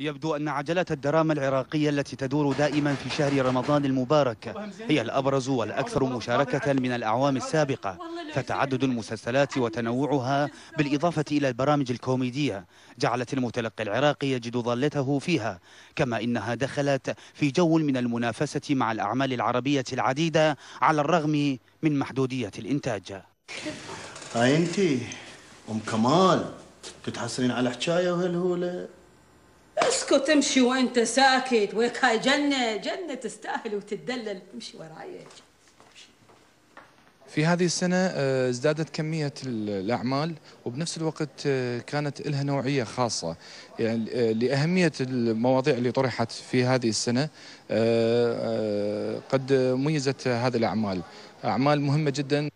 يبدو أن عجلات الدراما العراقية التي تدور دائما في شهر رمضان المبارك هي الأبرز والأكثر مشاركة من الأعوام السابقة فتعدد المسلسلات وتنوعها بالإضافة إلى البرامج الكوميدية جعلت المتلقي العراقي يجد ظلته فيها كما إنها دخلت في جو من المنافسة مع الأعمال العربية العديدة على الرغم من محدودية الإنتاج هاي أنت أم كمال تتحسنين على حكاية وهالهولة اسكت امشي وانت ساكت ويك هاي جنة جنة تستاهل وتتدلل امشي وراي في هذه السنة آه، ازدادت كمية الأعمال وبنفس الوقت آه، كانت لها نوعية خاصة يعني آه، لأهمية المواضيع اللي طرحت في هذه السنة قد ميزت هذه الأعمال أعمال مهمة جداً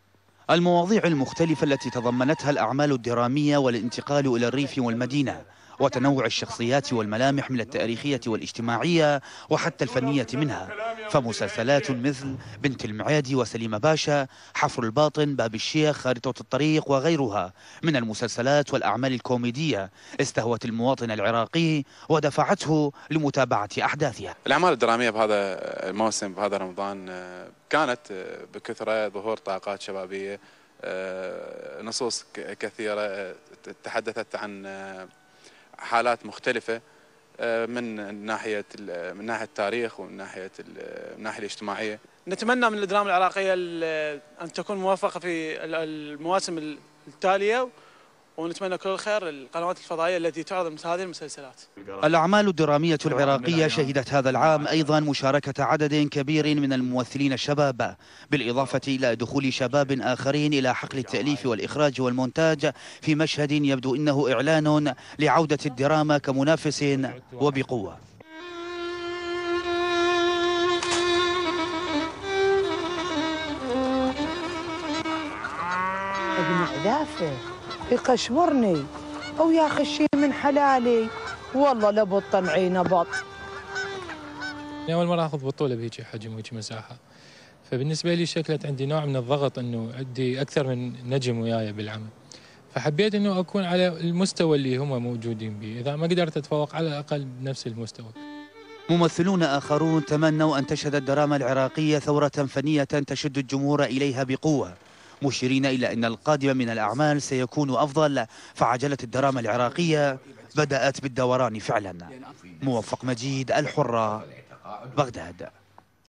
المواضيع المختلفة التي تضمنتها الأعمال الدرامية والانتقال إلى الريف والمدينة وتنوع الشخصيات والملامح من التاريخية والاجتماعية وحتى الفنية منها فمسلسلات مثل بنت المعادي وسليمة باشا حفر الباطن باب الشيخ خارطة الطريق وغيرها من المسلسلات والأعمال الكوميدية استهوت المواطن العراقي ودفعته لمتابعة أحداثها الأعمال الدرامية بهذا الموسم بهذا رمضان آه، كانت آه، بكثرة ظهور طاقات شبابية آه، نصوص كثيرة تحدثت عن حالات مختلفه آه، من ناحيه من ناحيه التاريخ ومن ناحيه الناحيه الاجتماعيه. نتمنى من الدراما العراقيه ان تكون موفقه في المواسم التاليه ونتمنى كل الخير للقنوات الفضائية التي تعرض مثل هذه المسلسلات الأعمال الدرامية العراقية شهدت هذا العام أيضا مشاركة عدد كبير من الممثلين الشباب بالإضافة إلى دخول شباب آخرين إلى حقل التأليف والإخراج والمونتاج في مشهد يبدو إنه إعلان لعودة الدراما كمنافس وبقوة ابن عذافه يقشورني أو ياخذ شيء من حلالي والله لابد طلعينا بط أول مرة أخذ بطولة بهيك حجم وهيك مساحة فبالنسبة لي شكلت عندي نوع من الضغط أنه عندي أكثر من نجم وياي بالعمل فحبيت أنه أكون على المستوى اللي هم موجودين به إذا ما قدرت أتفوق على الأقل بنفس المستوى ممثلون آخرون تمنوا أن تشهد الدراما العراقية ثورة فنية تشد الجمهور إليها بقوة مشيرين إلى أن القادم من الأعمال سيكون أفضل فعجلة الدراما العراقية بدأت بالدوران فعلا موفق مجيد الحرة بغداد